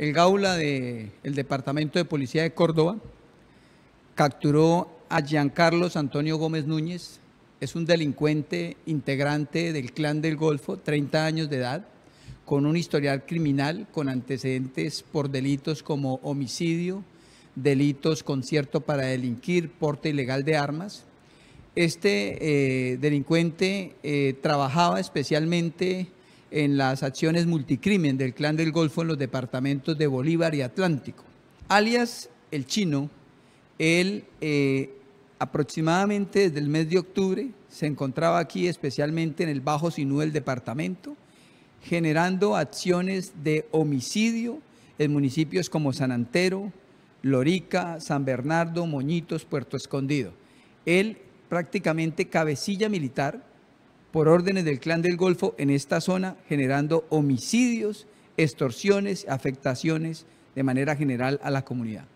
El Gaula del Departamento de Policía de Córdoba capturó a Giancarlos Antonio Gómez Núñez. Es un delincuente integrante del Clan del Golfo, 30 años de edad, con un historial criminal, con antecedentes por delitos como homicidio, delitos concierto para delinquir, porte ilegal de armas. Este eh, delincuente eh, trabajaba especialmente en las acciones multicrimen del Clan del Golfo en los departamentos de Bolívar y Atlántico. Alias el chino, él eh, aproximadamente desde el mes de octubre se encontraba aquí, especialmente en el Bajo Sinú del departamento, generando acciones de homicidio en municipios como San Antero, Lorica, San Bernardo, Moñitos, Puerto Escondido. Él prácticamente cabecilla militar por órdenes del Clan del Golfo en esta zona, generando homicidios, extorsiones, afectaciones de manera general a la comunidad.